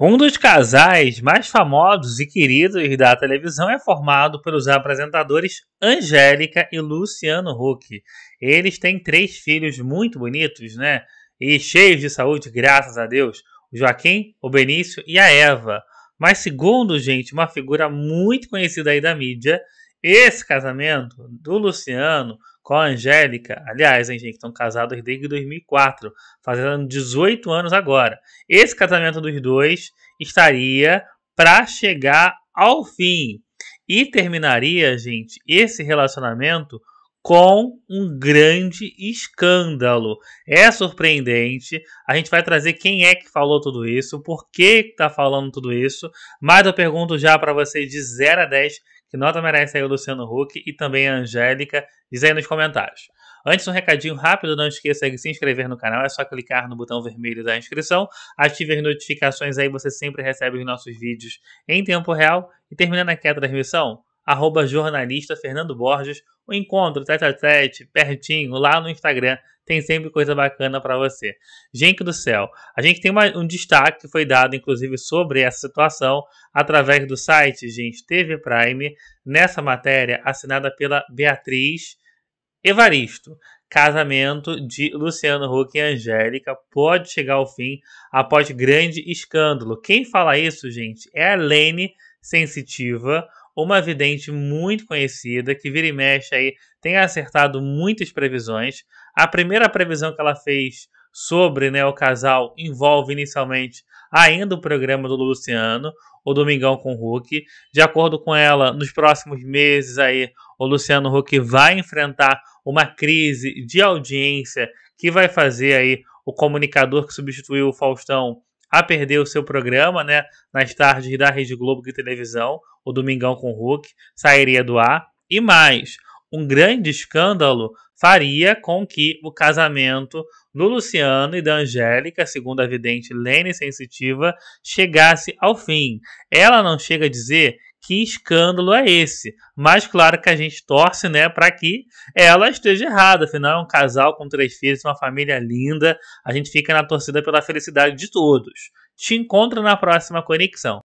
Um dos casais mais famosos e queridos da televisão é formado pelos apresentadores Angélica e Luciano Huck. Eles têm três filhos muito bonitos, né? E cheios de saúde, graças a Deus. O Joaquim, o Benício e a Eva. Mas segundo, gente, uma figura muito conhecida aí da mídia, esse casamento do Luciano com a Angélica. Aliás, hein, gente, estão casados desde 2004, fazendo 18 anos agora. Esse casamento dos dois estaria para chegar ao fim e terminaria, gente, esse relacionamento com um grande escândalo. É surpreendente. A gente vai trazer quem é que falou tudo isso, por que está falando tudo isso. Mas eu pergunto já para vocês de 0 a 10 que nota merece aí o Luciano Huck e também a Angélica? Diz aí nos comentários. Antes, um recadinho rápido, não esqueça de se inscrever no canal, é só clicar no botão vermelho da inscrição, ative as notificações aí, você sempre recebe os nossos vídeos em tempo real. E terminando aqui a transmissão, arroba jornalista Fernando Borges, o encontro tete a tete, pertinho, lá no Instagram. Tem sempre coisa bacana para você. Gente do céu, a gente tem uma, um destaque que foi dado, inclusive, sobre essa situação através do site, gente, TV Prime, nessa matéria assinada pela Beatriz Evaristo. Casamento de Luciano Huck e Angélica pode chegar ao fim após grande escândalo. Quem fala isso, gente, é a Lene Sensitiva, uma vidente muito conhecida que vira e mexe aí tem acertado muitas previsões. A primeira previsão que ela fez sobre né, o casal envolve inicialmente ainda o programa do Luciano, o Domingão com o Hulk. De acordo com ela, nos próximos meses aí o Luciano Huck vai enfrentar uma crise de audiência que vai fazer aí o comunicador que substituiu o Faustão a perder o seu programa, né? Nas tardes da Rede Globo de televisão, o Domingão com o Hulk, sairia do ar. E mais, um grande escândalo faria com que o casamento do Luciano e da Angélica, segundo a vidente Lene Sensitiva, chegasse ao fim. Ela não chega a dizer que escândalo é esse? Mas claro que a gente torce, né, para que ela esteja errada. Afinal, é um casal com três filhos, uma família linda. A gente fica na torcida pela felicidade de todos. Te encontro na próxima conexão.